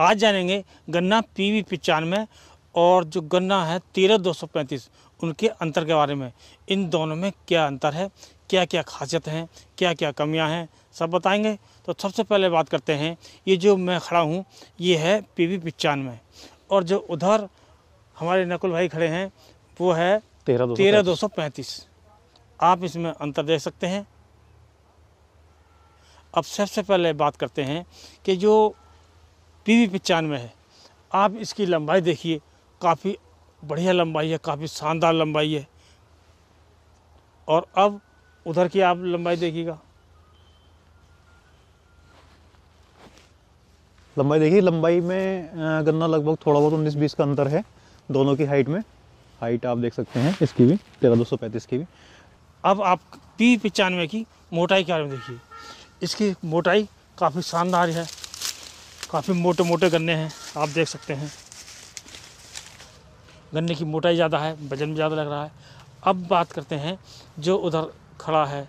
आज जानेंगे गन्ना पी वी पचानवे और जो गन्ना है तेरह दो सौ पैंतीस उनके अंतर के बारे में इन दोनों में क्या अंतर है क्या क्या खासियत हैं क्या क्या कमियां हैं सब बताएंगे तो सबसे पहले बात करते हैं ये जो मैं खड़ा हूँ ये है पी वी पचानवे और जो उधर हमारे नकुल भाई खड़े हैं वो है तेरह तेरह दो सौ पैंतीस आप इसमें अंतर देख सकते हैं अब सबसे पहले बात करते हैं कि जो पी वी पचानवे है आप इसकी लंबाई देखिए काफ़ी बढ़िया लंबाई है काफ़ी शानदार लंबाई है और अब उधर की आप लंबाई देखिएगा लंबाई देखिए लंबाई में गन्ना लगभग थोड़ा बहुत उन्नीस बीस का अंतर है दोनों की हाइट में हाइट आप देख सकते हैं इसकी भी तेरह दो सौ पैंतीस की भी अब आप पी पचानवे की मोटाई के बारे में देखिए इसकी मोटाई काफ़ी शानदार है काफ़ी मोटे मोटे गन्ने हैं आप देख सकते हैं गन्ने की मोटाई ज़्यादा है वजन ज़्यादा लग रहा है अब बात करते हैं जो उधर खड़ा है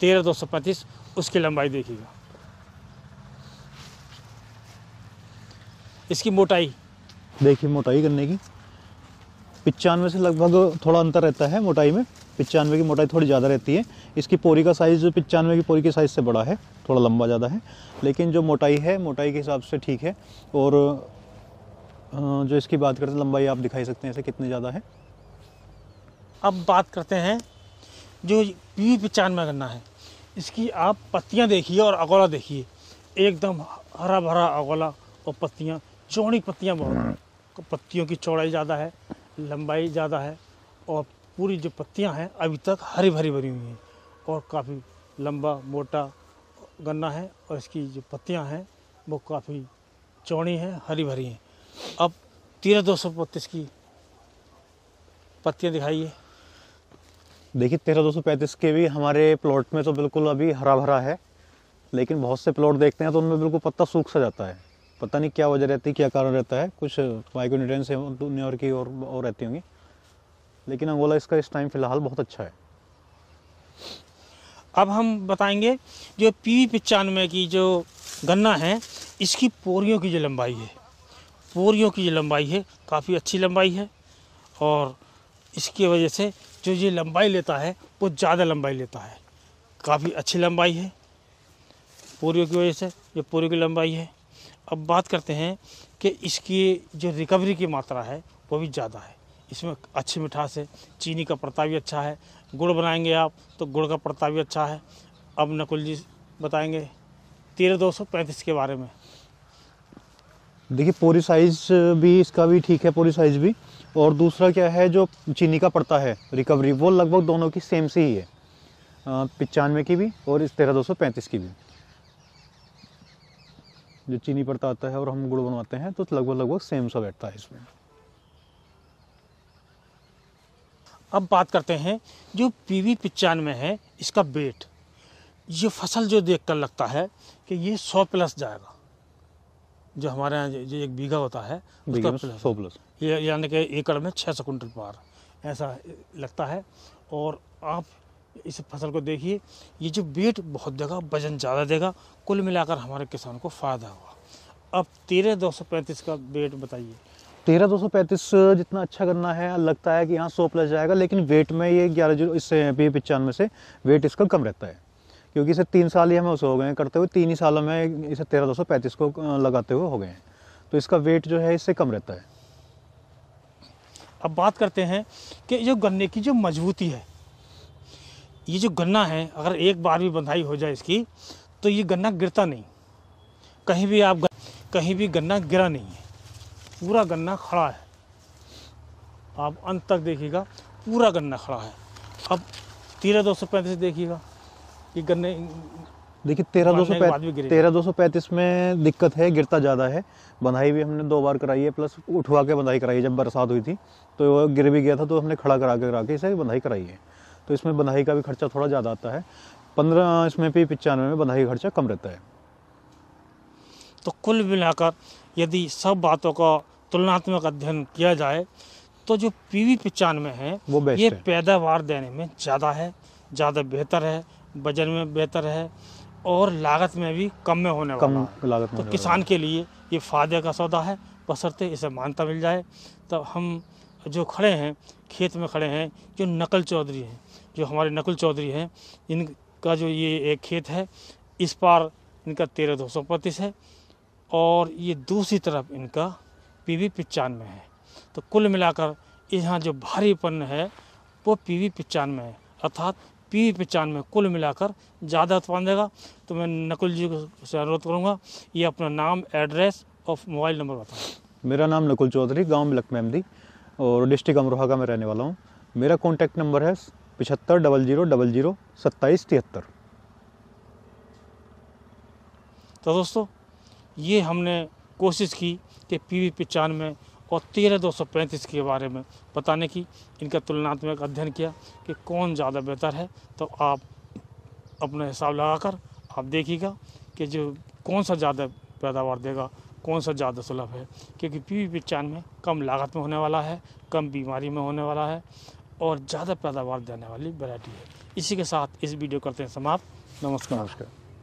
तेरह दो सौ पैंतीस उसकी लंबाई देखिएगा इसकी मोटाई देखिए मोटाई गन्ने की पिचानवे से लगभग थोड़ा अंतर रहता है मोटाई में पिचानवे की मोटाई थोड़ी ज़्यादा रहती है इसकी पोरी का साइज़ पिचानवे की पोरी के साइज़ से बड़ा है थोड़ा लंबा ज़्यादा है लेकिन जो मोटाई है मोटाई के हिसाब से ठीक है और जो इसकी बात करते हैं लंबाई आप दिखाई सकते हैं ऐसे कितनी ज़्यादा है अब बात करते हैं जो पी पिचानवे गन्ना है इसकी आप पत्तियाँ देखिए और अगोला देखिए एकदम हरा भरा अगोला और पत्तियाँ चौड़ी पत्तियाँ बहुत पत्तियों की चौड़ाई ज़्यादा है लंबाई ज़्यादा है और पूरी जो पत्तियां हैं अभी तक हरी भरी भरी हुई हैं और काफ़ी लंबा मोटा गन्ना है और इसकी जो पत्तियां हैं वो काफ़ी चौड़ी हैं हरी भरी हैं अब तेरह दो सौ पत्तीस की पत्तियाँ दिखाइए देखिए तेरह दो सौ पैंतीस के भी हमारे प्लॉट में तो बिल्कुल अभी हरा भरा है लेकिन बहुत से प्लॉट देखते हैं तो उनमें बिल्कुल पत्ता सूख सा जाता है पता नहीं क्या वजह रहती है क्या कारण रहता है कुछ माइक्रो न्यूट्रेंस है न्यूर की और और रहती होंगी लेकिन अंगोला इसका इस टाइम फिलहाल बहुत अच्छा है अब हम बताएंगे जो पी वी पचानवे की जो गन्ना है इसकी पोरियों की जो लंबाई है पोरियों की जो लंबाई है काफ़ी अच्छी लंबाई है और इसकी वजह से जो ये लंबाई लेता है वो ज़्यादा लंबाई लेता है काफ़ी अच्छी लंबाई है पोरियों की वजह से ये पोरियों की लंबाई है अब बात करते हैं कि इसकी जो रिकवरी की मात्रा है वो भी ज़्यादा है इसमें अच्छी मिठास है चीनी का पड़ता भी अच्छा है गुड़ बनाएंगे आप तो गुड़ का पड़ता भी अच्छा है अब नकुल जी बताएंगे तेरह दो सौ पैंतीस के बारे में देखिए पूरी साइज़ भी इसका भी ठीक है पूरी साइज़ भी और दूसरा क्या है जो चीनी का पड़ता है रिकवरी वो लगभग दोनों की सेम सी ही है पचानवे की भी और इस तेरह दो सौ पैंतीस की भी जो चीनी पड़ता आता है और हम गुड़ बनवाते हैं तो लगभग लगभग सेम सा बैठता है इसमें अब बात करते हैं जो पी वी पिचानवे है इसका वेट ये फसल जो देख कर लगता है कि ये सौ प्लस जाएगा जो हमारे यहाँ जो एक बीघा होता है उसका प्लस सौ प्लस ये यानी कि एकड़ में छः सौ कुंटल पार ऐसा लगता है और आप इस फसल को देखिए ये जो बीट बहुत देगा वजन ज़्यादा देगा कुल मिलाकर हमारे किसान को फ़ायदा हुआ अब तेरह दो सौ पैंतीस का वेट बताइए तेरह दो सौ पैंतीस जितना अच्छा गन्ना है लगता है कि यहाँ सौ प्लस जाएगा लेकिन वेट में ये ग्यारह जीरो इससे बी पचानवे से वेट इसका कम रहता है क्योंकि इसे तीन साल ही हमें उसे हो गए हैं करते हुए तीन ही सालों में इसे तेरह दो सौ पैंतीस को लगाते हुए हो गए हैं तो इसका वेट जो है इससे कम रहता है अब बात करते हैं कि जो गन्ने की जो मजबूती है ये जो गन्ना है अगर एक बार भी बंधाई हो जाए इसकी तो ये गन्ना गिरता नहीं कहीं भी आप कहीं भी गन्ना गिरा नहीं है पूरा गन्ना खड़ा है आप अंत तक देखिएगा पूरा गन्ना खड़ा है अब तेरह दो सौ पैंतीस देखिएगा कि गन्ने देखिए तेरह दो सौ तेरह दो सौ पैंतीस में दिक्कत है गिरता ज़्यादा है बंधाई भी हमने दो बार कराई है प्लस उठवा के बंधाई कराई है जब बरसात हुई थी तो गिर भी गया था तो हमने खड़ा करा के करा के इसे बंधाई कराई है तो इसमें बंधाई का भी खर्चा थोड़ा ज़्यादा आता है पंद्रह इसमें भी पचानवे में बंधाई खर्चा कम रहता है तो कुल मिलाकर यदि सब बातों का तुलनात्मक अध्ययन किया जाए तो जो पी वी पचानवे है वो ये है। पैदावार देने में ज़्यादा है ज़्यादा बेहतर है वजन में बेहतर है और लागत में भी कम में होने कम वाला लागत में तो किसान के लिए ये फायदे का सौदा है बसरते इसे मानता मिल जाए तो हम जो खड़े हैं खेत में खड़े हैं जो नकल चौधरी हैं जो हमारे नकुल चौधरी हैं इनका जो ये एक खेत है इस पार इनका तेरह दो सौ पैंतीस है और ये दूसरी तरफ इनका पी वी पचानवे है तो कुल मिलाकर यहाँ जो भारीपन है वो पी वी पचानवे है अर्थात पी वी पचानवे कुल मिलाकर ज़्यादा उत्पादन देगा तो मैं नकुल जी को से अनुरोध करूँगा ये अपना नाम एड्रेस और मोबाइल नंबर बताऊँ मेरा नाम नकुल चौधरी गाँव मिलक मेमदी और डिस्ट्रिक्ट अमरोहा का मैं रहने वाला हूँ मेरा कॉन्टैक्ट नंबर है पिछहत्तर डबल जीरो डबल जीरो सत्ताईस तिहत्तर तो दोस्तों ये हमने कोशिश की कि पी वी पचानवे और तेरह दो सौ पैंतीस के बारे में बताने की इनका तुलनात्मक अध्ययन किया कि कौन ज़्यादा बेहतर है तो आप अपना हिसाब लगाकर आप देखिएगा कि जो कौन सा ज़्यादा पैदावार देगा कौन सा ज़्यादा सुलभ है क्योंकि पी वी पचानवे कम लागत में होने वाला है कम बीमारी में होने वाला है और ज़्यादा पैदावार देने वाली वैरायटी है इसी के साथ इस वीडियो करते हैं समाप्त नमस्कार नमस्कार